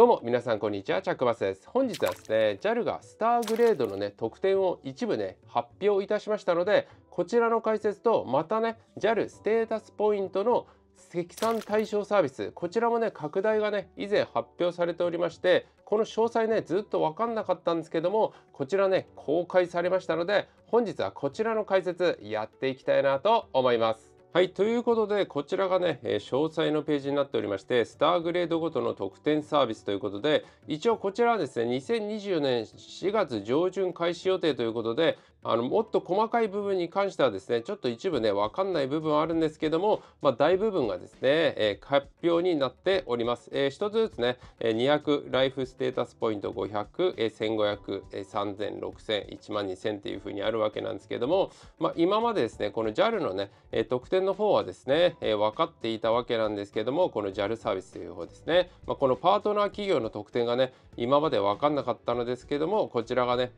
どうも皆さんこんにちはチャックバスです本日はですね JAL がスターグレードのね特典を一部ね発表いたしましたのでこちらの解説とまたね JAL ステータスポイントの積算対象サービスこちらもね拡大がね以前発表されておりましてこの詳細ねずっと分かんなかったんですけどもこちらね公開されましたので本日はこちらの解説やっていきたいなと思いますはい、ということで、こちらがね、えー、詳細のページになっておりまして、スターグレードごとの特典サービスということで、一応こちらはですね、2024年4月上旬開始予定ということで、あのもっと細かい部分に関してはですねちょっと一部ね分かんない部分はあるんですけども、まあ、大部分がですね、えー、発表になっております、えー、一つずつね200ライフステータスポイント500、1500、3000、6000、12000っていうふうにあるわけなんですけども、まあ、今までですねこの JAL のね、えー、得点の方はですね、えー、分かっていたわけなんですけどもこの JAL サービスという方ですね、まあ、このパートナー企業の得点がね今まで分かんなかったのですけどもこちらがね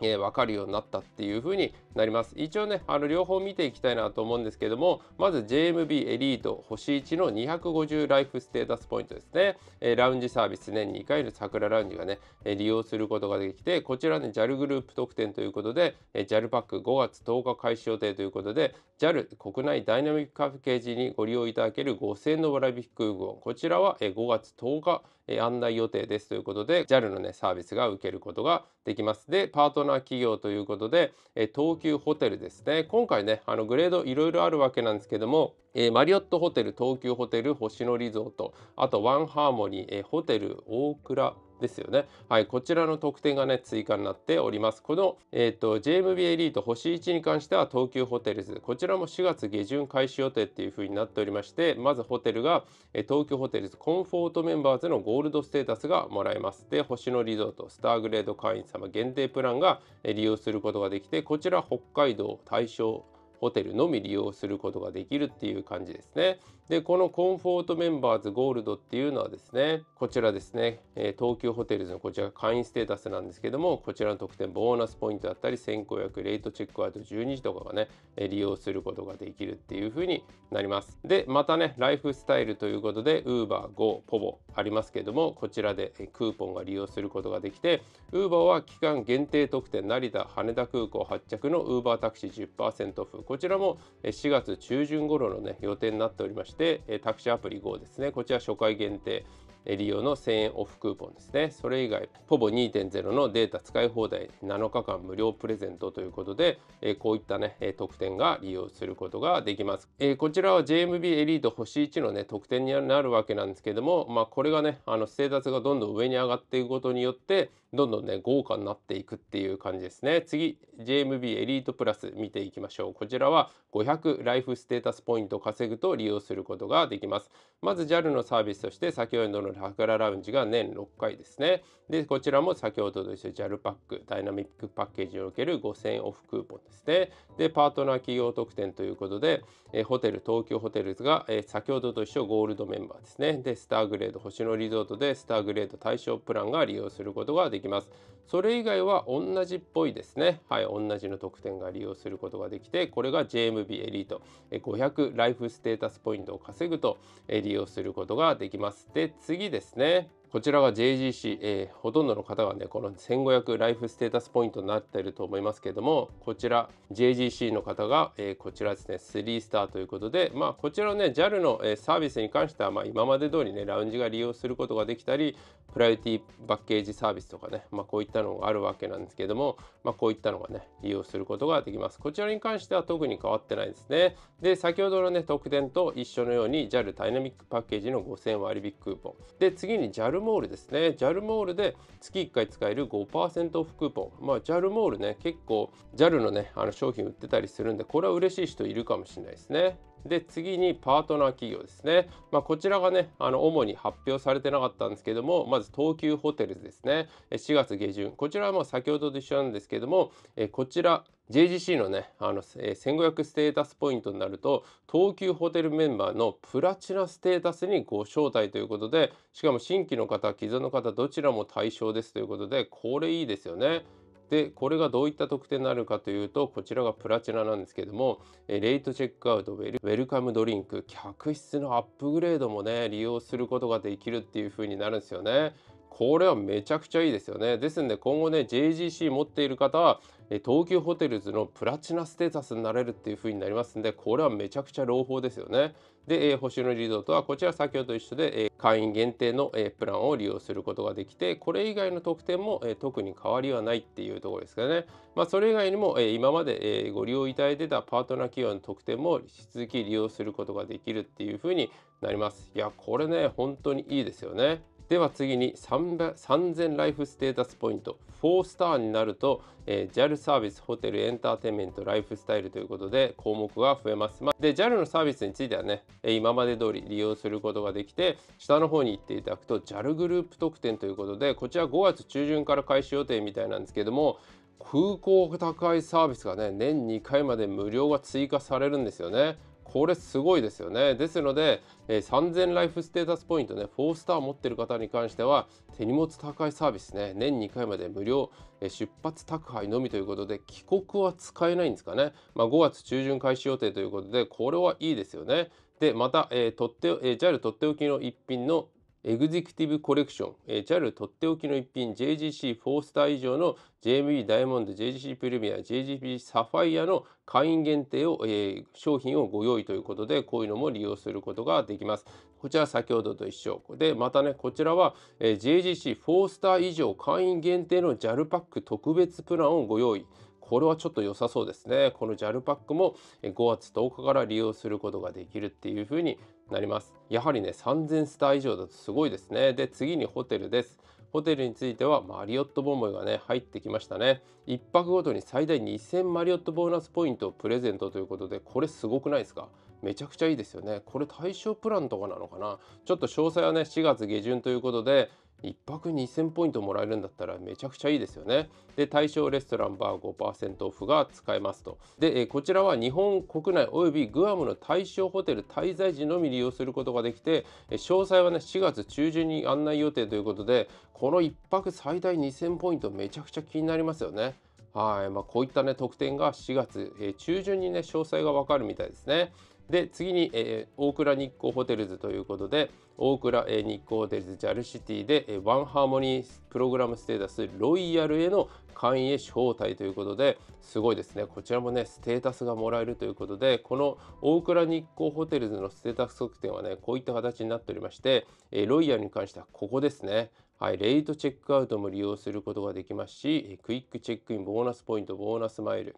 えー、分かるようになったっていう風になります一応ねあの両方見ていきたいなと思うんですけどもまず JMB エリート星1の250ライフステータスポイントですね、えー、ラウンジサービス年、ね、2回の桜ラウンジがね、えー、利用することができてこちらね JAL グループ特典ということで、え JAL パック5月10日開始予定ということで JAL 国内ダイナミックカフケージにご利用いただける5000円の割引クーポンこちらは、えー、5月10日、えー、案内予定ですということで JAL のねサービスが受けることができますでパートナーナー企業ということで、え東急ホテルですね今回ねあのグレードいろいろあるわけなんですけども、えマリオットホテル東急ホテル星野リゾートあとワンハーモニー、えホテル大倉ですよね。はい、こちらの特典がね、追加になっております。この、えっ、ー、と、JMB エリート星1に関しては東急ホテルズ、こちらも4月下旬開始予定っていう風になっておりまして、まずホテルが、え東急ホテルズコンフォートメンバーズのゴールドステータスがもらえます。で、星野リゾート、スターグレード会員様限定プランが利用することができて、こちら北海道対象、ホテルのみ利用することができるっていう感じですね。でこのコンフォートメンバーズゴールドっていうのはですねこちらですね、え東急ホテルズのこちら会員ステータスなんですけどもこちらの特典ボーナスポイントだったり先行役レートチェックアウト12時とかがね、え利用することができるっていう風になります。でまたねライフスタイルということで Uber、Go、ポボありますけどもこちらでクーポンが利用することができて Uber は期間限定特典成田羽田空港発着の Uber タクシー10%オフこちらも4月中旬頃の、ね、予定になっておりまして、タクシーアプリ GO ですね、こちら初回限定利用の1000円オフクーポンですね。それ以外、ポボ2.0のデータ使い放題7日間無料プレゼントということで、えこういったね、え特典が利用することができます。えこちらは JMB エリート星1のね、特典になるわけなんですけども、まあ、これがね、あの、ステータスがどんどん上に上がっていくことによって、どんどんね豪華になっていくっていう感じですね次 JMB エリートプラス見ていきましょうこちらは500ライフステータスポイント稼ぐと利用することができますまず JAL のサービスとして先ほどのラクララウンジが年6回ですねでこちらも先ほどと一緒 JAL パックダイナミックパッケージにおける5000オフクーポンですねでパートナー企業特典ということでえホテル東京ホテルズが、え先ほどと一緒ゴールドメンバーですねでスターグレード星野リゾートでスターグレード対象プランが利用することができますできます。それ以外は同じっぽいですね。はい、同じの特典が利用することができて、これが JMB エリート500ライフステータスポイントを稼ぐと利用することができます。で、次ですね。こちらが JGC、えー、ほとんどの方がねこの1500ライフステータスポイントになっていると思いますけれどもこちら JGC の方が、えー、こちらですね3スターということでまあこちらね JAL の、えー、サービスに関しては、まあ、今まで通りねラウンジが利用することができたりプライオリティパッケージサービスとかね、まあ、こういったのがあるわけなんですけれども、まあ、こういったのがね利用することができますこちらに関しては特に変わってないですねで先ほどのね特典と一緒のように JAL ダイナミックパッケージの5000割引クーポンで次に JAL モールですね JAL モールで月1回使える5%オフクーポンまあ JAL モールね結構 JAL のねあの商品売ってたりするんでこれは嬉しい人いるかもしれないですねで次にパートナー企業ですね、まあ、こちらがねあの主に発表されてなかったんですけどもまず東急ホテルズですね4月下旬こちらはもう先ほどと一緒なんですけどもこちら JGC のねあの、え1500ステータスポイントになると東急ホテルメンバーのプラチナステータスにご招待ということでしかも新規の方既存の方どちらも対象ですということでこれいいですよね。でこれがどういった特典になるかというとこちらがプラチナなんですけどもレイトチェックアウトウェルカムドリンク客室のアップグレードもね利用することができるっていう風になるんですよね。これはめちゃくちゃいいですよね。ですんで今後ね JGC 持っている方は東急ホテルズのプラチナステータスになれるっていう風になりますんでこれはめちゃくちゃ朗報ですよね。で、え星野リゾートはこちら先ほど一緒で、え会員限定の、えプランを利用することができてこれ以外の特典も、え特に変わりはないっていうところですかね。まあ、それ以外にも、え今まで、えご利用いただいてたパートナー企業の特典も引き続き利用することができるっていう風になります。いやこれね本当にいいですよね。では次に3000ライフステータスポイント4スターになると、えー、JAL サービスホテルエンターテインメントライフスタイルということで項目が増えます、まあ、で JAL のサービスについてはね今まで通り利用することができて下の方に行っていただくと JAL グループ特典ということでこちら5月中旬から開始予定みたいなんですけども空港宅配サービスがね年2回まで無料が追加されるんですよねこれすごいですよね。ですので、えー、3000ライフステータスポイントね、4スター持ってる方に関しては、手荷物宅配サービスね、年2回まで無料、えー、出発宅配のみということで、帰国は使えないんですかね。まあ、5月中旬開始予定ということで、これはいいですよね。で、また、えー、とって、えー、JAL とっておきの一品のエグゼクティブコレクション、えー、JAL とっておきの一品 JGC フォースター以上の j m e ダイヤモンド JGC プレミア j g p サファイアの会員限定を、えー、商品をご用意ということでこういうのも利用することができますこちら先ほどと一緒でまたねこちらは、えー、j g c フォースター以上会員限定の JAL パック特別プランをご用意これはちょっと良さそうですねこの JAL パックも5月10日から利用することができるっていうふうになりますやはりね3000スター以上だとすごいですねで次にホテルですホテルについてはマリオットボンボイがね入ってきましたね1泊ごとに最大2000マリオットボーナスポイントをプレゼントということでこれすごくないですかめちゃくちゃいいですよねこれ対象プランとかなのかなちょっと詳細はね4月下旬ということで1泊2000ポイントもらえるんだったらめちゃくちゃいいですよね。で、対象レストランバー5%オフが使えますと。で、こちらは日本国内およびグアムの対象ホテル滞在時のみ利用することができて、詳細はね、4月中旬に案内予定ということで、この1泊最大2000ポイントめちゃくちゃ気になりますよね。はい、まあ、こういったね、特典が4月中旬にね、詳細がわかるみたいですね。で次に、えー、大倉日光ホテルズということで大倉、えー、日光ホテルズジャルシティで、えー、ワンハーモニープログラムステータスロイヤルへの会員へ招待ということですごいですねこちらもねステータスがもらえるということでこの大倉日光ホテルズのステータス測定はねこういった形になっておりまして、えロイヤルに関してはここですねはい、レイトチェックアウトも利用することができますし、クイックチェックイン、ボーナスポイント、ボーナスマイル、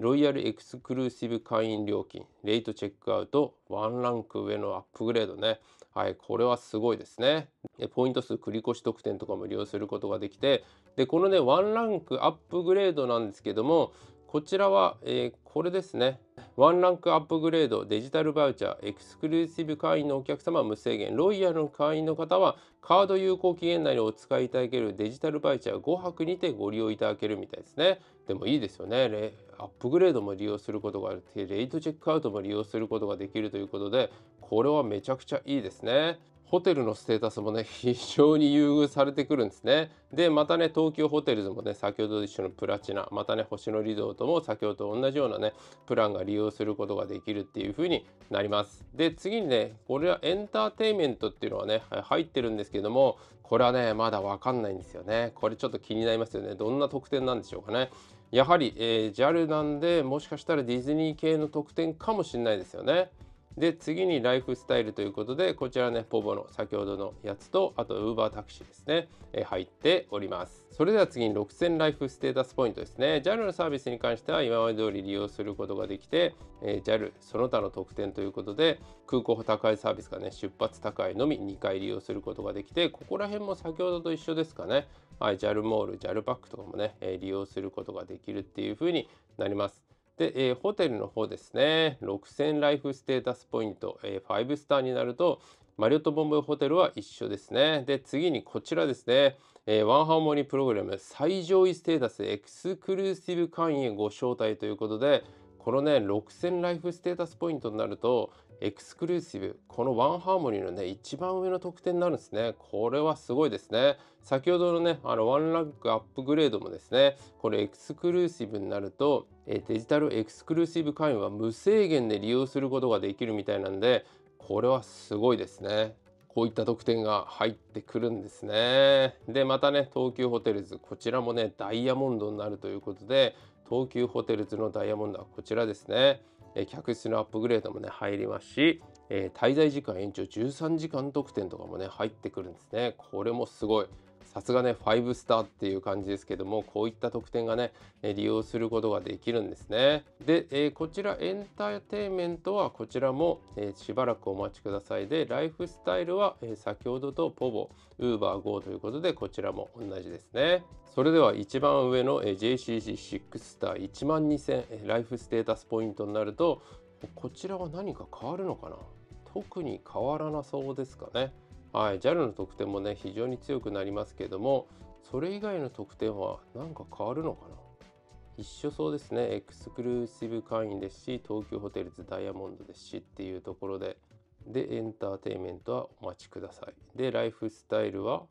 ロイヤルエクスクルーシブ会員料金、レイトチェックアウト、ワンランク上のアップグレードね。はい、これはすごいですね。でポイント数、繰越特典とかも利用することができて、で、このね、ワンランクアップグレードなんですけども、こちらは、えー、これですね。ワンランクアップグレード、デジタルバウチャー、エクスクルーシブ会員のお客様無制限、ロイヤルの会員の方は、カード有効期限内にお使いいただけるデジタルバウチャー5泊にてご利用いただけるみたいですね。でもいいですよね。アップグレードも利用することがって、レイトチェックアウトも利用することができるということでこれはめちゃくちゃいいですね。ホテルのステータスもね 非常に優遇されてくるんですね。でまたね東急ホテルズもね先ほどと一緒のプラチナまたね星野リゾートも先ほどと同じようなねプランが利用することができるっていう風になります。で次にねこれはエンターテインメントっていうのはね入ってるんですけどもこれはねまだ分かんないんですよね。これちょっと気になりますよね。どんな特典なんでしょうかね。やはり、えー、JAL なんでもしかしたらディズニー系の特典かもしれないですよね。で次にライフスタイルということでこちらねポボの先ほどのやつとあとウーバータクシーですね、え入っておりますそれでは次に6000ライフステータスポイントですね JAL のサービスに関しては今まで通り利用することができて、え JAL その他の特典ということで空港高いサービスがね出発高いのみ2回利用することができてここら辺も先ほどと一緒ですかね、はい、JAL モール JAL パックとかもね、え利用することができるっていう風になりますで、えー、ホテルの方ですね6000ライフステータスポイント、えー、5スターになるとマリオットボンボイホテルは一緒ですねで次にこちらですね、えー、ワンハーモニープログラム最上位ステータスエクスクルーシブ会員ご招待ということでこのね6000ライフステータスポイントになると、エクスクルーシブ、このワンハーモニーのね、一番上の得点になるんですね。これはすごいですね。先ほどのね、あのワンランクアップグレードもですね、これエクスクルーシブになると、えデジタルエクスクルーシブ会員は無制限で利用することができるみたいなんで、これはすごいですね。こういった特典が入ってくるんですね。で、またね、東急ホテルズ、こちらもね、ダイヤモンドになるということで、東急ホテルズのダイヤモンドはこちらですね。え客室のアップグレードもね入りますし、え滞在時間延長13時間特典とかもね入ってくるんですねこれもすごいさすがね5スターっていう感じですけどもこういった特典がね利用することができるんですねで、えー、こちらエンターテインメントはこちらも、えー、しばらくお待ちくださいでライフスタイルは、えー、先ほどとポボウーバー GO ということでこちらも同じですねそれでは一番上の JCC6 スター1万2000ライフステータスポイントになるとこちらは何か変わるのかな特に変わらなそうですかねはい、JAL の得点もね非常に強くなりますけどもそれ以外の得点はなんか変わるのかな一緒そうですねエクスクルーシブ会員ですし東急ホテルズダイヤモンドですしっていうところででエンターテインメントはお待ちくださいでライフスタイルは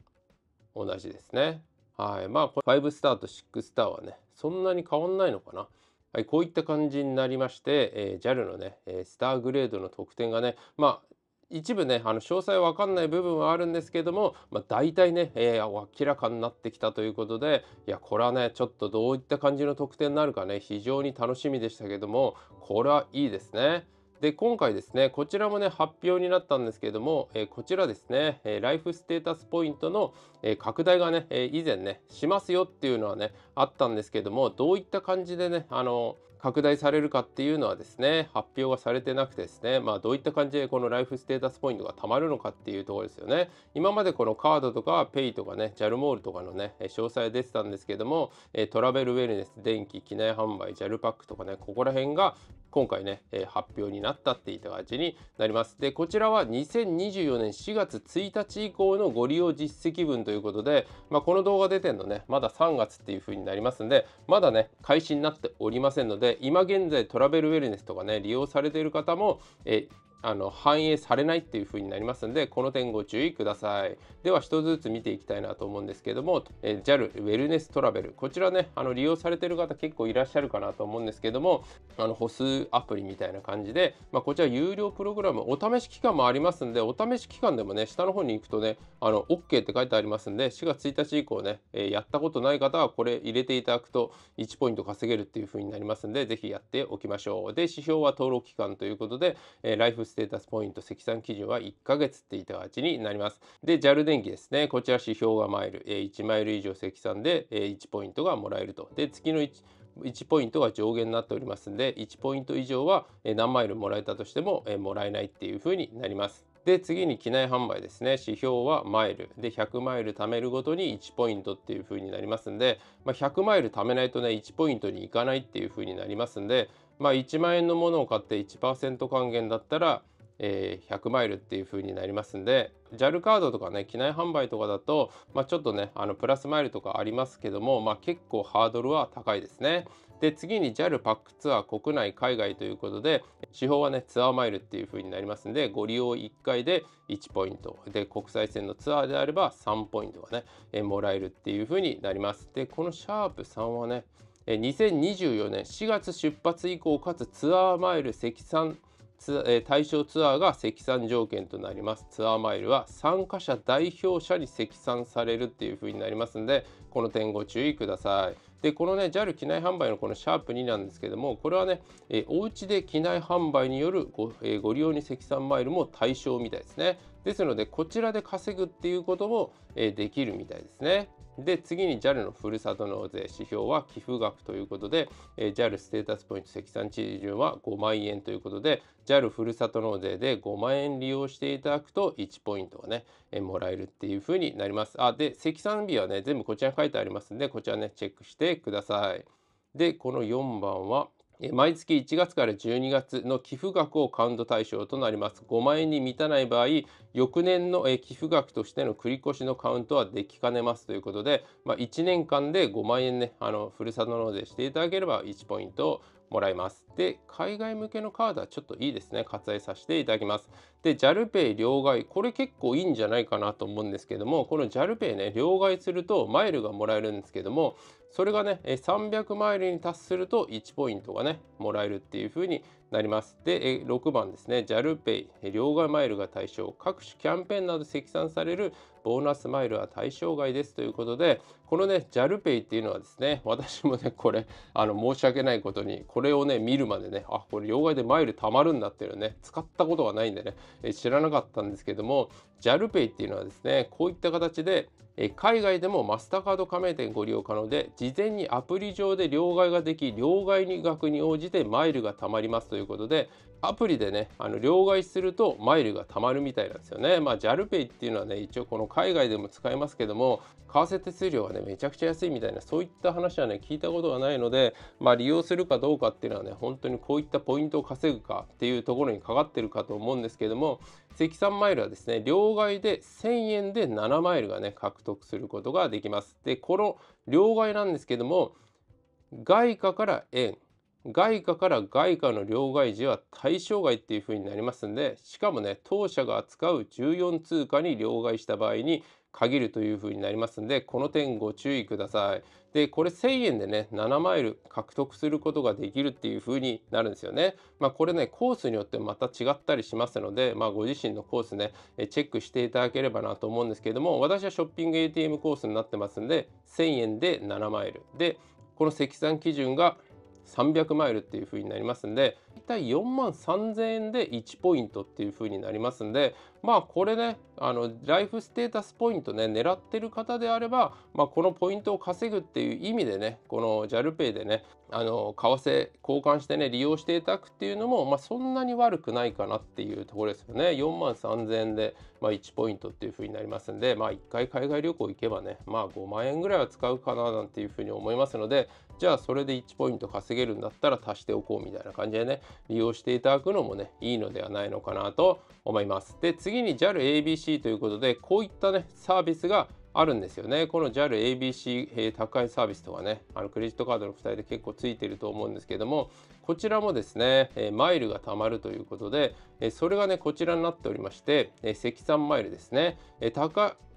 同じですねはいまあこれ5スターと6スターはねそんなに変わんないのかなはい、こういった感じになりまして、えー、JAL のね、えー、スターグレードの得点がね、まあ、一部ねあの詳細わ分かんない部分はあるんですけども、まあ、大体ね、えー、明らかになってきたということでいやこれはねちょっとどういった感じの得点になるかね非常に楽しみでしたけどもこれはいいですね。で今回ですねこちらもね発表になったんですけども、えー、こちらですね、えー、ライフステータスポイントの、えー、拡大がね、え以前ねしますよっていうのはねあったんですけどもどういった感じでねあの拡大されるかっていうのはですね発表がされてなくてですねまあどういった感じでこのライフステータスポイントが貯まるのかっていうところですよね今までこのカードとかペイとかね JAL モールとかのね詳細出てたんですけどもトラベルウェルネス電気機内販売 JAL パックとかねここら辺が今回ね発表になったっていった感じになりますでこちらは2024年4月1日以降のご利用実績分ということで、まあ、この動画出てんのねまだ3月っていう風になりますんでまだね開始になっておりませんのでで今現在トラベルウェルネスとかね利用されている方もえあの反映されないっていう風になりますのでこの点ご注意くださいでは1つずつ見ていきたいなと思うんですけども、え JAL ウェルネストラベルこちらねあの利用されてる方結構いらっしゃるかなと思うんですけどもあの歩数アプリみたいな感じで、まあ、こちら有料プログラムお試し期間もありますんでお試し期間でもね下の方に行くとねあの OK って書いてありますんで4月1日以降ね、えやったことない方はこれ入れていただくと1ポイント稼げるっていう風になりますんで是非やっておきましょうで指標は登録期間ということで、えライフステータスポイント積算基準は1ヶ月って板値になります。で JAL 電気ですねこちら指標がマイル1マイル以上積算で1ポイントがもらえると。で月の 1, 1ポイントが上限になっておりますので1ポイント以上は何マイルもらえたとしてももらえないっていう風になります。で次に機内販売ですね指標はマイルで100マイル貯めるごとに1ポイントっていう風になりますんで、まあ、100マイル貯めないとね1ポイントにいかないっていう風になりますんでまあ、1万円のものを買って1%還元だったら、えー、100マイルっていう風になりますんで JAL カードとかね機内販売とかだと、まあ、ちょっとねあのプラスマイルとかありますけども、まあ、結構ハードルは高いですね。で次に JAL パックツアー国内海外ということで地方はねツアーマイルっていう風になりますんでご利用1回で1ポイントで国際線のツアーであれば3ポイントがね、えもらえるっていう風になります。でこのシャープ3はね2024年4月出発以降かつツアーマイル積算対象ツアーが積算条件となりますツアーマイルは参加者代表者に積算されるっていう風になりますのでこの点ご注意くださいでこのね JAL 機内販売のこのシャープ2なんですけどもこれはね、えお家で機内販売によるごえご利用に積算マイルも対象みたいですねですのでこちらで稼ぐっていうことも、えできるみたいですね。で次に JAL のふるさと納税指標は寄付額ということで、え JAL ステータスポイント積算基準は5万円ということで JAL ふるさと納税で5万円利用していただくと1ポイントがね、えもらえるっていうふうになります。あで積算日はね全部こちらに書いてありますんでこちらねチェックしてください。でこの4番は毎月1月から12月の寄付額をカウント対象となります。5万円に満たない場合、翌年の寄付額としての繰越のカウントはできかねますということで、まあ、1年間で5万円ね、あのふるさと納税していただければ1ポイントをもらいます。で、海外向けのカードはちょっといいですね、割愛させていただきます。で JALPay 両替これ結構いいんじゃないかなと思うんですけどもこの JALPay ね両替するとマイルがもらえるんですけどもそれがね300マイルに達すると1ポイントがねもらえるっていう風になりますで6番ですね JALPay 両替マイルが対象各種キャンペーンなど積算されるボーナスマイルは対象外ですということでこのね JALPay っていうのはですね私もねこれあの申し訳ないことにこれをね見るまでねあこれ両替でマイル貯まるんだっていうのね使ったことがないんでね知らなかったんですけども JALPay っていうのはですねこういった形で海外でもマスターカード加盟店ご利用可能で事前にアプリ上で両替ができ両替に額に応じてマイルが貯まりますということでアプリでねあの両替するとマイルが貯まるみたいなんですよねまあ JALPay っていうのはね一応この海外でも使えますけども為替手数料がねめちゃくちゃ安いみたいなそういった話はね聞いたことがないのでまあ利用するかどうかっていうのはね本当にこういったポイントを稼ぐかっていうところにかかってるかと思うんですけども積算マイルはですね両替で1000円で7マイルがね獲得することができますでこの両替なんですけども外貨から円外貨から外貨の両替時は対象外っていう風になりますんでしかもね当社が扱う14通貨に両替した場合に限るというふうになりますんでこの点ご注意ください。でこれ1000円でね7マイル獲得することができるっていう風になるんですよね。まあ、これねコースによってまた違ったりしますので、まあ、ご自身のコースねチェックしていただければなと思うんですけれども私はショッピング ATM コースになってますんで1000円で7マイルでこの積算基準が300マイルっていう風になりますんで一体4万3000円で1ポイントっていう風になりますんでまあこれねあのライフステータスポイントね狙ってる方であれば、まあ、このポイントを稼ぐっていう意味でねこの JALPay でねあの為替交換してね利用していただくっていうのも、まあ、そんなに悪くないかなっていうところですよね4万3000円で、まあ、1ポイントっていうふうになりますんで、まあ、1回海外旅行行けばね、まあ、5万円ぐらいは使うかななんていうふうに思いますのでじゃあそれで1ポイント稼げるんだったら足しておこうみたいな感じでね利用していただくのもねいいのではないのかなと思います。で次次に JALABC ということでこういったねサービスがあるんですよねこの JALABC、えー、宅配サービスとかねあのクレジットカードの付帯で結構ついてると思うんですけどもこちらもですね、えマイルが貯まるということで、えそれがねこちらになっておりまして、え積算マイルですね、え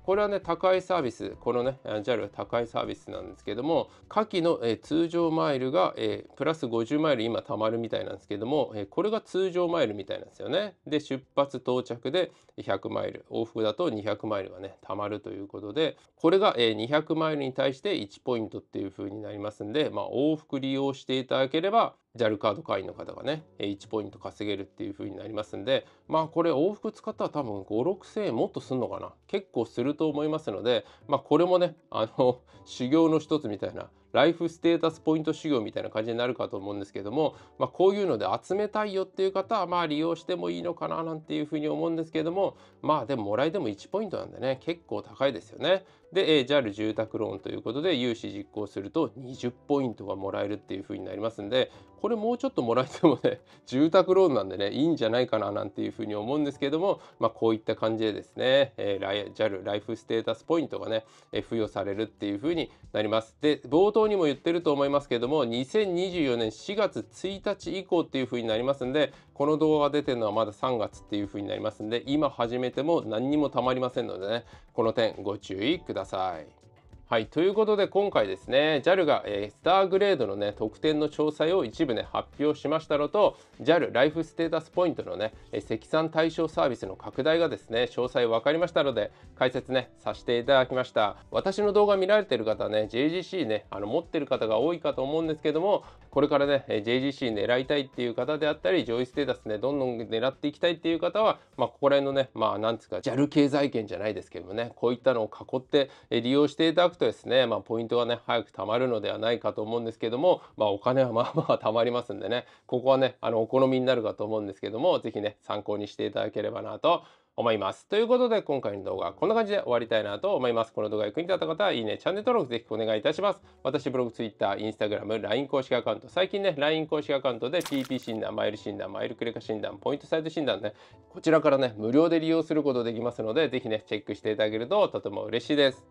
これはね、高いサービス、このね、JAL は高いサービスなんですけども、下記の、えー、通常マイルが、えー、プラス50マイル今貯まるみたいなんですけども、えー、これが通常マイルみたいなんですよね。で、出発到着で100マイル、往復だと200マイルがね、貯まるということで、これが、えー、200マイルに対して1ポイントっていう風になりますんで、まあ、往復利用していただければ、JAL カード会員の方がね1ポイント稼げるっていう風になりますんでまあこれ往復使ったら多分5,6,000円もっとすんのかな結構すると思いますのでまあこれもねあの 修行の一つみたいなライフステータスポイント修行みたいな感じになるかと思うんですけども、まあ、こういうので集めたいよっていう方はまあ利用してもいいのかななんていうふうに思うんですけどもまあでももらいでも1ポイントなんでね結構高いですよね。で、え JAL 住宅ローンということで融資実行すると20ポイントがもらえるっていうふうになりますんでこれもうちょっともらえてもね 住宅ローンなんでねいいんじゃないかななんていうふうに思うんですけども、まあ、こういった感じでですね、え JAL ライフステータスポイントがね、え付与されるっていうふうになります。で冒頭頭にも言ってると思いますけれども2024年4月1日以降っていう風になりますんでこの動画が出てるのはまだ3月っていう風になりますんで今始めても何にもたまりませんのでねこの点ご注意ください。はい、ということで今回ですね JAL が、えー、スターグレードのね特典の詳細を一部ね発表しましたのと JAL ライフステータスポイントのね、えー、積算対象サービスの拡大がですね詳細分かりましたので解説ねさせていただきました私の動画見られてる方はね JGC ねあの持ってる方が多いかと思うんですけどもこれからね、JGC 狙いたいっていう方であったり、上位ステータスね、どんどん狙っていきたいっていう方は、まあ、ここら辺のね、まあ、なんつうか、JAL 経済圏じゃないですけどもね、こういったのを囲って利用していただくとですね、まあ、ポイントがね、早く貯まるのではないかと思うんですけども、まあ、お金はまあまあ貯まりますんでね、ここはね、あの、お好みになるかと思うんですけども、是非ね、参考にしていただければなと思います。ということで今回の動画はこんな感じで終わりたいなと思います。この動画が役に立った方はいいね、チャンネル登録ぜひお願いいたします。私ブログ、ツイッター、イン Instagram、LINE 公式アカウント、最近ね、LINE 公式アカウントで PP 診断、マイル診断、マイルクレカ診断、ポイントサイト診断ね、こちらからね、無料で利用することできますので、ぜひね、チェックしていただけるととても嬉しいです。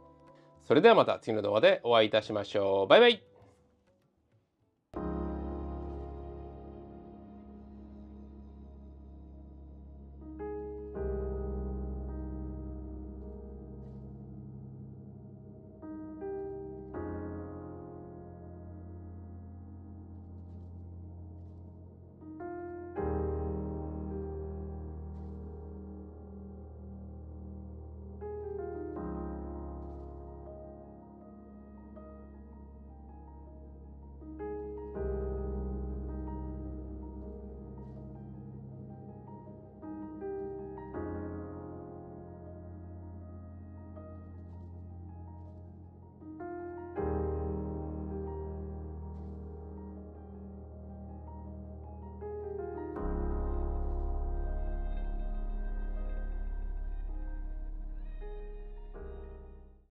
それではまた次の動画でお会いいたしましょう。バイバイ